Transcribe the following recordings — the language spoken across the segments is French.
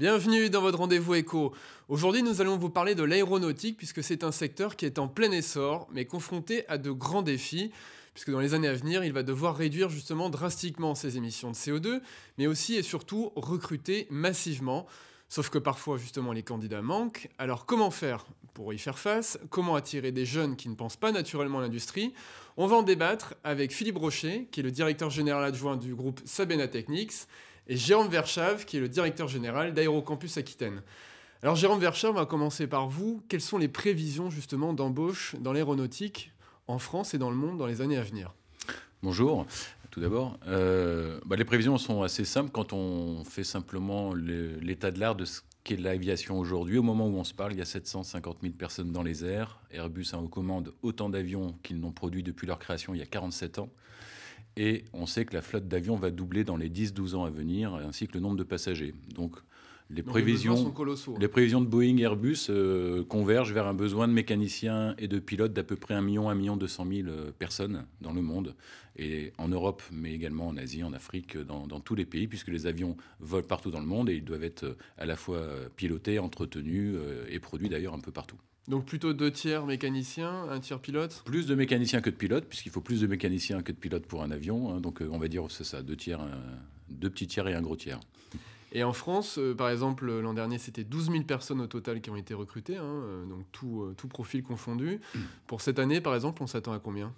Bienvenue dans votre rendez-vous éco. Aujourd'hui, nous allons vous parler de l'aéronautique puisque c'est un secteur qui est en plein essor mais confronté à de grands défis puisque dans les années à venir, il va devoir réduire justement drastiquement ses émissions de CO2 mais aussi et surtout recruter massivement. Sauf que parfois justement les candidats manquent. Alors comment faire pour y faire face Comment attirer des jeunes qui ne pensent pas naturellement à l'industrie On va en débattre avec Philippe Rocher qui est le directeur général adjoint du groupe Sabena Technics et Jérôme Verschave, qui est le directeur général d'Aérocampus Aquitaine. Alors Jérôme Verschave, on va commencer par vous. Quelles sont les prévisions justement d'embauche dans l'aéronautique en France et dans le monde dans les années à venir Bonjour tout d'abord. Euh, bah, les prévisions sont assez simples quand on fait simplement l'état de l'art de ce qu'est l'aviation aujourd'hui. Au moment où on se parle, il y a 750 000 personnes dans les airs. Airbus a en commande autant d'avions qu'ils n'ont produit depuis leur création il y a 47 ans. Et on sait que la flotte d'avions va doubler dans les 10-12 ans à venir, ainsi que le nombre de passagers. Donc, les, hein. prévisions, de Boeing Airbus euh, convergent vers un besoin de mécaniciens et de pilotes d'à peu près 1 million, 1 million 200 000 euh, personnes dans le monde, et en Europe, mais également en Asie, en Afrique, dans, tous les pays, puisque les avions volent partout dans le monde et ils doivent être euh, à la fois pilotés, entretenus et produits d'ailleurs un peu partout. Donc plutôt deux tiers mécaniciens, un tiers pilote Plus de mécaniciens que de pilotes, puisqu'il faut plus de mécaniciens que de pilotes pour un avion. Hein. donc euh, on va dire, c'est ça, deux, tiers, deux petits tiers et un gros tiers. Et en France, euh, par exemple, l'an dernier, c'était 12 000 personnes au total qui ont été recrutées, hein, euh, donc tout profil confondu. Mmh. Pour cette année, par exemple, on s'attend à combien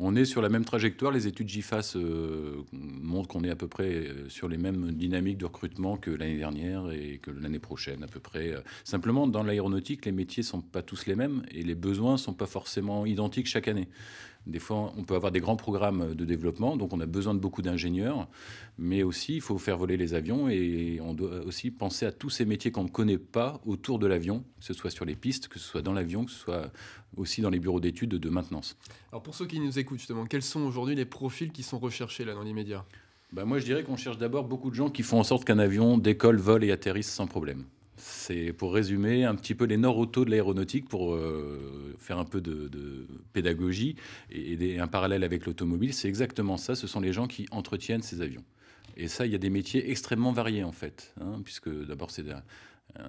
on est sur la même trajectoire. Les études GIFAS euh, montrent qu'on est à peu près euh, sur les mêmes dynamiques de recrutement que l'année dernière et que l'année prochaine, à peu près. Euh. Simplement, dans l'aéronautique, les métiers ne sont pas tous les mêmes et les besoins ne sont pas forcément identiques chaque année. Des fois, on peut avoir des grands programmes de développement, donc on a besoin de beaucoup d'ingénieurs, mais aussi il faut faire voler les avions et on doit aussi penser à tous ces métiers qu'on ne connaît pas autour de l'avion, que ce soit sur les pistes, que ce soit dans l'avion, que ce soit aussi dans les bureaux d'études de maintenance. Alors pour ceux qui nous écoutent justement, quels sont aujourd'hui les profils qui sont recherchés là dans l'immédiat bah Moi je dirais qu'on cherche d'abord beaucoup de gens qui font en sorte qu'un avion décolle, vole et atterrisse sans problème. C'est pour résumer un petit peu les normes auto de l'aéronautique pour euh, faire un peu de, pédagogie et, un parallèle avec l'automobile. C'est exactement ça. Ce sont les gens qui entretiennent ces avions. Et ça, il y a des métiers extrêmement variés en fait, hein, puisque d'abord c'est un,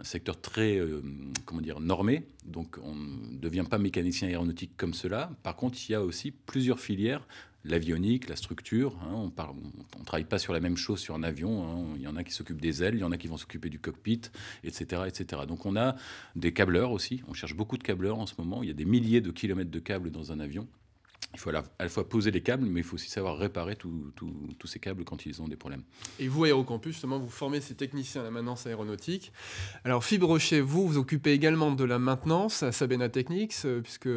secteur très euh, comment dire normé, donc on ne devient pas mécanicien aéronautique comme cela. Par contre, il y a aussi plusieurs filières l'avionique, la structure. Hein, on ne travaille pas sur la même chose sur un avion. Hein, il y en a qui s'occupent des ailes, il y en a qui vont s'occuper du cockpit, etc., etc. Donc on a des câbleurs aussi. On cherche beaucoup de câbleurs en ce moment. Il y a des milliers de kilomètres de câbles dans un avion il faut à la, fois poser les câbles, mais il faut aussi savoir réparer tous ces câbles quand ils ont des problèmes. Et vous, Aérocampus, justement, vous formez ces techniciens à la maintenance aéronautique. Alors, Fibre chez vous, vous occupez également de la maintenance à Sabena Technics, euh, puisque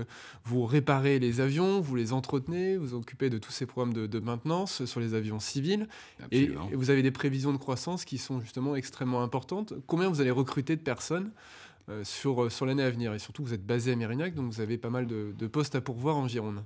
vous réparez les avions, vous les entretenez, vous occupez de tous ces programmes de, maintenance sur les avions civils. Et, vous avez des prévisions de croissance qui sont justement extrêmement importantes. Combien vous allez recruter de personnes euh, sur, euh, sur l'année à venir. Et surtout, vous êtes basé à Mérignac, donc vous avez pas mal de, de postes à pourvoir en Gironde.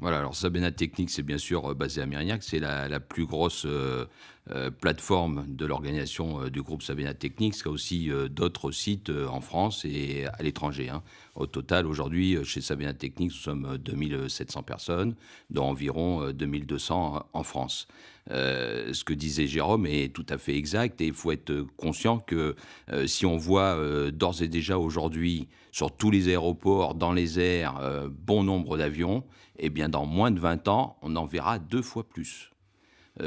Voilà, alors Sabena Technique, c'est bien sûr euh, basé à Mérignac, c'est la, plus grosse euh, euh, plateforme de l'organisation du groupe Sabena Technique, qui a aussi d'autres sites en France et à l'étranger. Hein. Au total, aujourd'hui, chez Sabena Technique, nous sommes 2700 personnes, dont environ 2200 en France. Euh, ce que disait Jérôme est tout à fait exact et il faut être conscient que euh, si on voit euh, d'ores et déjà aujourd'hui sur tous les aéroports, dans les airs, bon nombre d'avions, eh bien dans moins de 20 ans, on en verra deux fois plus.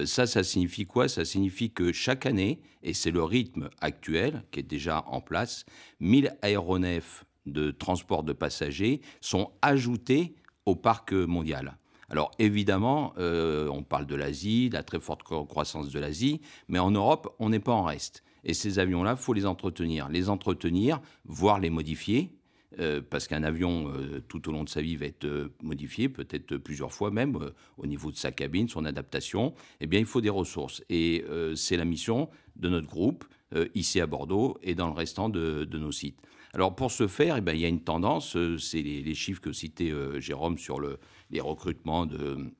ça, ça signifie quoi Ça signifie que chaque année, et c'est le rythme actuel qui est déjà en place, 1000 aéronefs de transport de passagers sont ajoutés au parc mondial. Alors évidemment, euh, on parle de l'Asie, de la très forte croissance de l'Asie, mais en Europe, on n'est pas en reste. Et ces avions-là, il faut les entretenir. Les entretenir, voire les modifier, euh, parce qu'un avion, euh, tout au long de sa vie, va être modifié, peut-être plusieurs fois même, au niveau de sa cabine, son adaptation, eh bien, il faut des ressources. Et c'est la mission de notre groupe, ici à Bordeaux et dans le restant de nos sites. Alors pour ce faire, eh ben, il y a une tendance, euh, c'est les, chiffres que citait euh, Jérôme sur les recrutements de,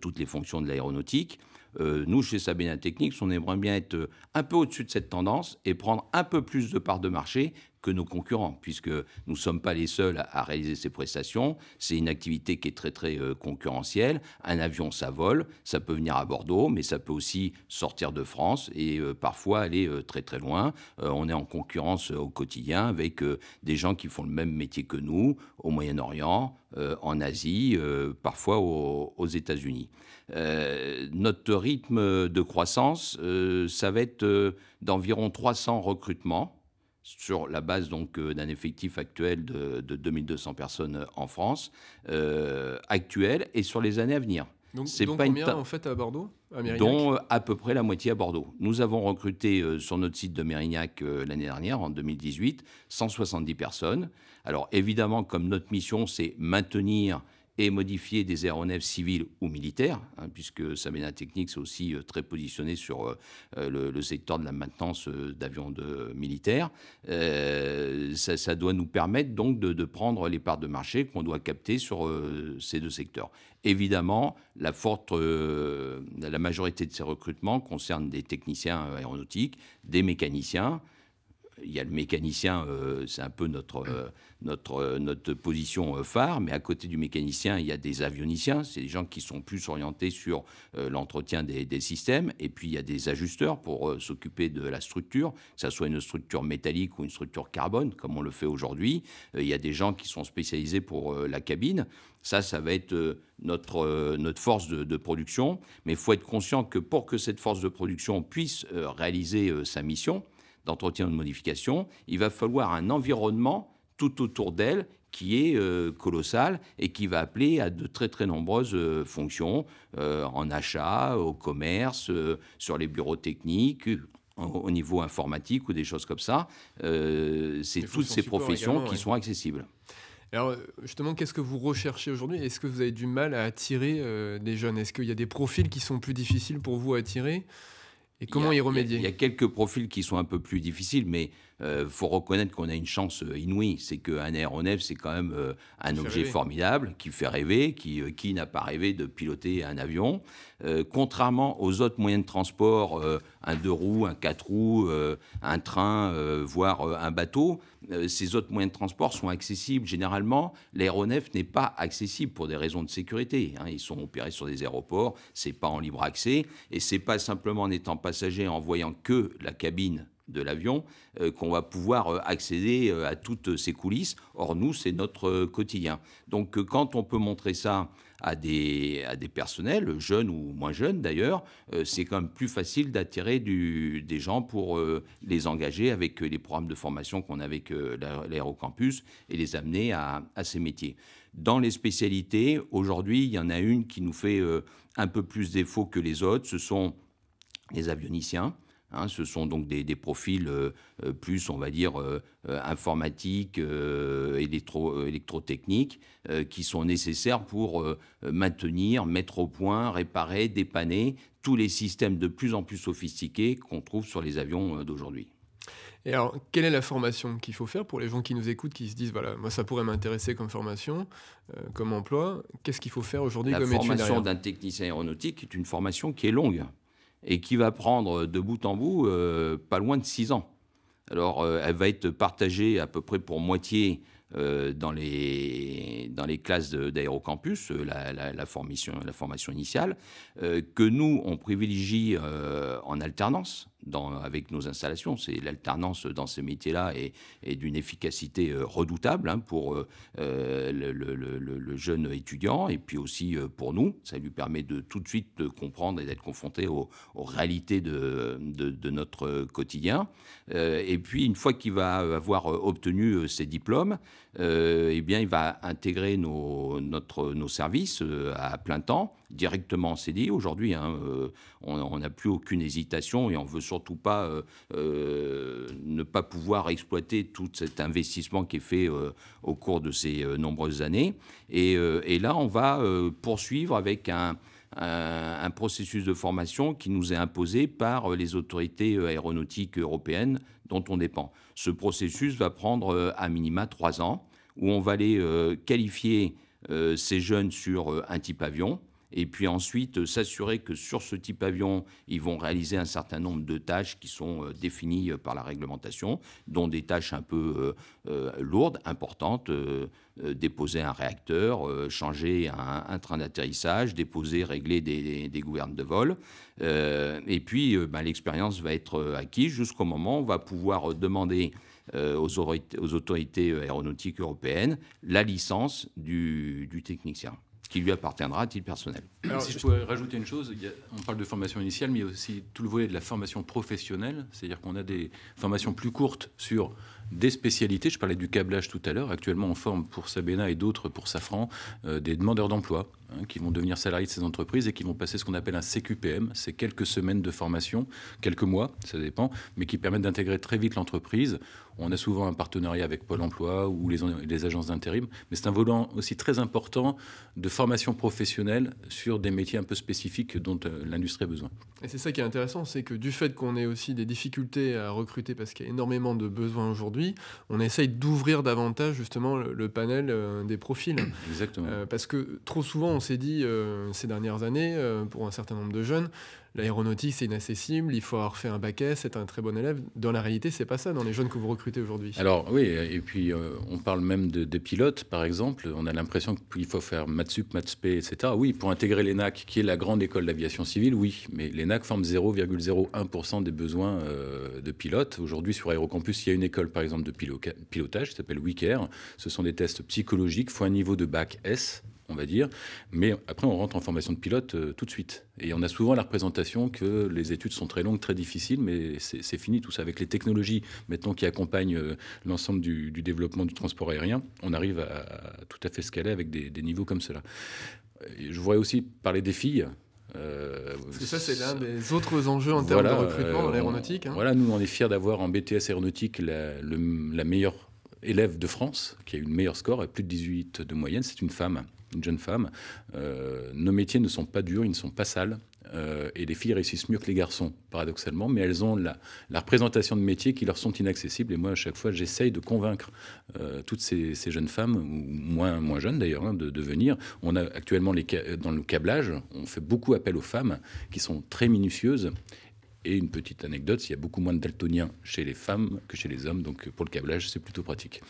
toutes les fonctions de l'aéronautique. Euh, nous, chez Sabena Techniques, on aimerait bien être un peu au-dessus de cette tendance et prendre un peu plus de parts de marché que nos concurrents, puisque nous ne sommes pas les seuls à réaliser ces prestations. C'est une activité qui est très très euh, concurrentielle. Un avion, ça vole, ça peut venir à Bordeaux, mais ça peut aussi sortir de France et euh, parfois aller euh, très très loin. on est en concurrence au quotidien avec des gens qui font le même métier que nous au Moyen-Orient, en Asie, parfois aux, États-Unis. notre rythme de croissance, ça va être d'environ 300 recrutements sur la base donc euh, d'un effectif actuel de, de, 2200 personnes euh, en France, euh, actuel, et sur les années à venir. Donc, c'est pas combien en fait à Bordeaux à dont à peu près la moitié à Bordeaux. Nous avons recruté sur notre site de Mérignac l'année dernière, en 2018, 170 personnes. Alors évidemment, comme notre mission, c'est maintenir et modifier des aéronefs civils ou militaires, hein, puisque Samena Technique est aussi euh, très positionné sur euh, euh, le, secteur de la maintenance d'avions militaires. Ça, doit nous permettre donc de, prendre les parts de marché qu'on doit capter sur ces deux secteurs. Évidemment, la, forte, la majorité de ces recrutements concerne des techniciens aéronautiques, des mécaniciens, il y a le mécanicien, euh, c'est un peu notre, euh, euh, position phare, mais à côté du mécanicien, il y a des avioniciens, c'est des gens qui sont plus orientés sur l'entretien des, systèmes, et puis il y a des ajusteurs pour s'occuper de la structure, que ce soit une structure métallique ou une structure carbone, comme on le fait aujourd'hui. il y a des gens qui sont spécialisés pour la cabine. Ça, ça va être notre, force de production, mais il faut être conscient que pour que cette force de production puisse réaliser sa mission, d'entretien de modification, il va falloir un environnement tout autour d'elle qui est euh, colossal et qui va appeler à de très très nombreuses euh, fonctions euh, en achat, au commerce, sur les bureaux techniques, au, niveau informatique ou des choses comme ça. C'est toutes ces professions qui sont accessibles. Alors justement, qu'est-ce que vous recherchez aujourd'hui Est-ce que vous avez du mal à attirer des jeunes Est-ce qu'il y a des profils qui sont plus difficiles pour vous à attirer et comment y, remédier Il y, a quelques profils qui sont un peu plus difficiles, mais il euh, faut reconnaître qu'on a une chance euh, inouïe. C'est qu'un aéronef, c'est quand même euh, un objet formidable qui fait rêver, qui, qui n'a pas rêvé de piloter un avion. contrairement aux autres moyens de transport, un deux roues, un quatre roues, un train, voire un bateau, ces autres moyens de transport sont accessibles. Généralement, l'aéronef n'est pas accessible pour des raisons de sécurité. Hein. Ils sont opérés sur des aéroports, c'est pas en libre accès, et ce c'est pas simplement en étant passager, en voyant que la cabine de l'avion euh, qu'on va pouvoir euh, accéder euh, à toutes ces coulisses. Or, nous, c'est notre quotidien. Donc, quand on peut montrer ça à des, à des personnels, jeunes ou moins jeunes d'ailleurs, c'est quand même plus facile d'attirer des gens pour les engager avec les programmes de formation qu'on a avec l'aérocampus et les amener à, à, ces métiers. Dans les spécialités, aujourd'hui, il y en a une qui nous fait un peu plus défaut que les autres, ce sont les avioniciens. Hein, ce sont donc des, profils euh, euh, plus, on va dire, euh, informatiques, électro, électrotechniques, qui sont nécessaires pour maintenir, mettre au point, réparer, dépanner tous les systèmes de plus en plus sophistiqués qu'on trouve sur les avions d'aujourd'hui. Et alors, quelle est la formation qu'il faut faire pour les gens qui nous écoutent, qui se disent, voilà, moi ça pourrait m'intéresser comme formation, comme emploi, qu'est-ce qu'il faut faire aujourd'hui comme étudiant La formation d'un technicien aéronautique est une formation qui est longue et qui va prendre de bout en bout euh, pas loin de six ans. Alors, euh, elle va être partagée à peu près pour moitié euh, dans, les, dans les classes d'aérocampus, euh, la, la, formation, la formation initiale, euh, que nous, on privilégie en alternance avec nos installations. C'est l'alternance dans ces métiers-là est, d'une efficacité redoutable hein, pour le, jeune étudiant et puis aussi pour nous. Ça lui permet de tout de suite de comprendre et d'être confronté aux, réalités de, notre quotidien. et puis, une fois qu'il va avoir obtenu ses diplômes, euh, eh bien, il va intégrer nos, notre, nos services euh, à plein temps, directement en CDI. Aujourd'hui, hein, euh, on n'a plus aucune hésitation et on veut surtout pas ne pas pouvoir exploiter tout cet investissement qui est fait au cours de ces nombreuses années. et, là, on va poursuivre avec un euh, un, processus de formation qui nous est imposé par euh, les autorités euh, aéronautiques européennes dont on dépend. Ce processus va prendre à minima trois ans, où on va aller qualifier ces jeunes sur un type avion, et puis ensuite euh, s'assurer que sur ce type avion, ils vont réaliser un certain nombre de tâches qui sont euh, définies euh, par la réglementation, dont des tâches un peu lourdes, importantes, déposer un réacteur, changer un, train d'atterrissage, déposer, régler des, gouvernes de vol. et puis ben, l'expérience va être acquise jusqu'au moment où on va pouvoir demander aux, autorités, aéronautiques européennes la licence du technicien qui lui appartiendra à titre personnel. Alors, si je pouvais rajouter une chose, on parle de formation initiale, mais il y aussi tout le volet de la formation professionnelle, c'est-à-dire qu'on a des formations plus courtes sur des spécialités. Je parlais du câblage tout à l'heure. Actuellement, on forme pour Sabena et d'autres pour Safran euh, des demandeurs d'emploi Hein, qui vont devenir salariés de ces entreprises et qui vont passer ce qu'on appelle un CQPM. C'est quelques semaines de formation, quelques mois, ça dépend, mais qui permettent d'intégrer très vite l'entreprise. On a souvent un partenariat avec Pôle emploi ou les, agences d'intérim, mais c'est un volant aussi très important de formation professionnelle sur des métiers un peu spécifiques dont euh, l'industrie a besoin. Et c'est ça qui est intéressant, c'est que du fait qu'on ait aussi des difficultés à recruter parce qu'il y a énormément de besoins aujourd'hui, on essaye d'ouvrir davantage justement le, panel euh, des profils. Exactement. Euh, parce que trop souvent, on s'est dit euh, ces dernières années, euh, pour un certain nombre de jeunes, l'aéronautique c'est inaccessible, il faut avoir fait un bac S, être un très bon élève. Dans la réalité, c'est pas ça dans les jeunes que vous recrutez aujourd'hui. Alors oui, et puis euh, on parle même de, des pilotes, par exemple. On a l'impression qu'il faut faire maths MatSP, etc. Oui, pour intégrer l'ENAC, qui est la grande école d'aviation civile, oui, mais l'ENAC forme 0,01% des besoins de pilotes. Aujourd'hui, sur Aérocampus, il y a une école, par exemple, de pilotage, qui s'appelle WICARE. Ce sont des tests psychologiques, il faut un niveau de bac S on va dire. Mais après, on rentre en formation de pilote euh, tout de suite. Et on a souvent la représentation que les études sont très longues, très difficiles, mais c'est fini tout ça. Avec les technologies maintenant qui accompagnent euh, l'ensemble du, développement du transport aérien, on arrive à, tout à fait caler avec des, niveaux comme cela. je voudrais aussi parler des filles. Euh, que ça, c'est l'un des autres enjeux en termes de recrutement dans l'aéronautique. Hein. Voilà, nous, on est fiers d'avoir en BTS aéronautique la, la meilleure élève de France, qui a eu le meilleur score, à plus de 18 de moyenne, c'est une femme une jeune femme. Euh, nos métiers ne sont pas durs, ils ne sont pas sales. Euh, et les filles réussissent mieux que les garçons, paradoxalement, mais elles ont la, la, représentation de métiers qui leur sont inaccessibles. Et moi, à chaque fois, j'essaye de convaincre euh, toutes ces, jeunes femmes, ou moins, moins jeunes d'ailleurs, hein, de, venir. On a actuellement, les, dans le câblage, on fait beaucoup appel aux femmes qui sont très minutieuses. Et une petite anecdote, il y a beaucoup moins de daltoniens chez les femmes que chez les hommes, donc pour le câblage, c'est plutôt pratique.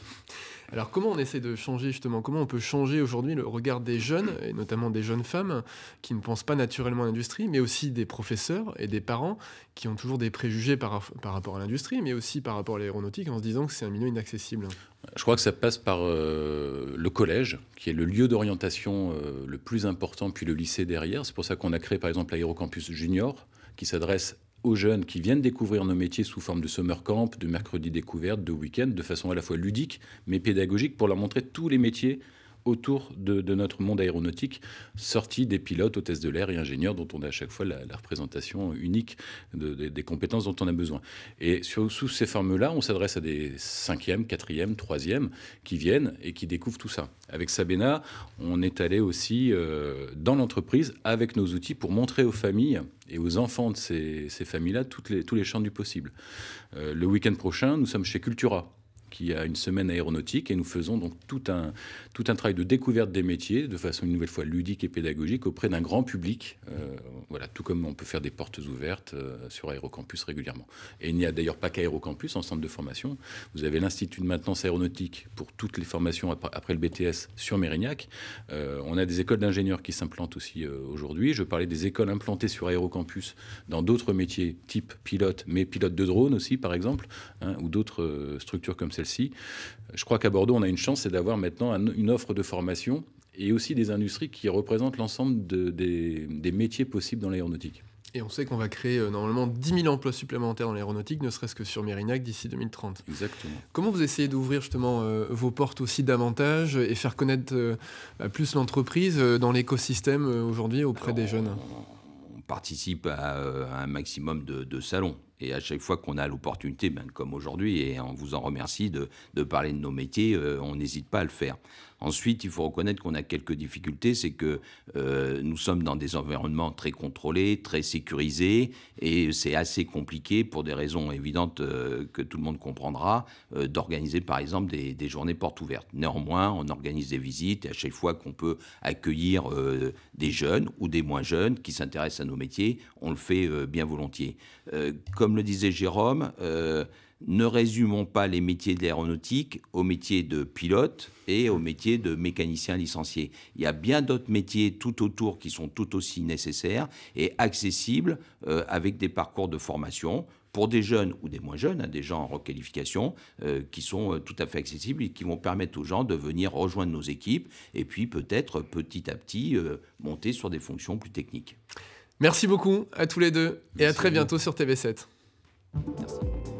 Alors comment on essaie de changer justement Comment on peut changer aujourd'hui le regard des jeunes, et notamment des jeunes femmes, qui ne pensent pas naturellement à l'industrie, mais aussi des professeurs et des parents qui ont toujours des préjugés par, rapport à l'industrie, mais aussi par rapport à l'aéronautique, en se disant que c'est un milieu inaccessible Je crois que ça passe par euh, le collège, qui est le lieu d'orientation euh, le plus important, puis le lycée derrière. C'est pour ça qu'on a créé par exemple l'Aérocampus Junior, qui s'adresse aux jeunes qui viennent découvrir nos métiers sous forme de summer camp, de mercredi découverte, de week-end, de façon à la fois ludique mais pédagogique pour leur montrer tous les métiers autour de, notre monde aéronautique, sorti des pilotes, hôtesses de l'air et ingénieurs, dont on a à chaque fois la, représentation unique des compétences dont on a besoin. Et sous ces formes-là, on s'adresse à des cinquièmes, quatrièmes, troisièmes qui viennent et qui découvrent tout ça. Avec Sabena, on est allé aussi euh, dans l'entreprise avec nos outils pour montrer aux familles et aux enfants de ces, familles-là tous les champs du possible. Euh, le week-end prochain, nous sommes chez Cultura qui a une semaine aéronautique et nous faisons donc tout un, tout un travail de découverte des métiers de façon une nouvelle fois ludique et pédagogique auprès d'un grand public, euh, voilà, tout comme on peut faire des portes ouvertes euh, sur Aérocampus régulièrement. Et il n'y a d'ailleurs pas qu'Aérocampus en centre de formation, vous avez l'Institut de maintenance aéronautique pour toutes les formations après, le BTS sur Mérignac, euh, on a des écoles d'ingénieurs qui s'implantent aussi aujourd'hui, je parlais des écoles implantées sur Aérocampus dans d'autres métiers type pilote, mais pilote de drone aussi par exemple, hein, ou d'autres structures comme ça je crois qu'à Bordeaux, on a une chance, c'est d'avoir maintenant une offre de formation et aussi des industries qui représentent l'ensemble des, métiers possibles dans l'aéronautique. Et on sait qu'on va créer euh, normalement 10 000 emplois supplémentaires dans l'aéronautique, ne serait-ce que sur Mérignac d'ici 2030. Exactement. Comment vous essayez d'ouvrir justement euh, vos portes aussi davantage et faire connaître euh, plus l'entreprise dans l'écosystème aujourd'hui auprès des jeunes on, participe à, un maximum de salons. Et à chaque fois qu'on a l'opportunité, ben, comme aujourd'hui, et on vous en remercie de, parler de nos métiers, euh, on n'hésite pas à le faire. Ensuite, il faut reconnaître qu'on a quelques difficultés, c'est que euh, nous sommes dans des environnements très contrôlés, très sécurisés, et c'est assez compliqué, pour des raisons évidentes euh, que tout le monde comprendra, euh, d'organiser par exemple des, des, journées portes ouvertes. Néanmoins, on organise des visites, et à chaque fois qu'on peut accueillir des jeunes ou des moins jeunes qui s'intéressent à nos métiers, on le fait bien volontiers. comme le disait Jérôme, ne résumons pas les métiers de l'aéronautique au métier de pilote et au métier de mécanicien licencié. Il y a bien d'autres métiers tout autour qui sont tout aussi nécessaires et accessibles euh, avec des parcours de formation pour des jeunes ou des moins jeunes, hein, des gens en requalification, euh, qui sont euh, tout à fait accessibles et qui vont permettre aux gens de venir rejoindre nos équipes et puis peut-être petit à petit monter sur des fonctions plus techniques. Merci beaucoup à tous les deux et à très bientôt sur TV7. Merci.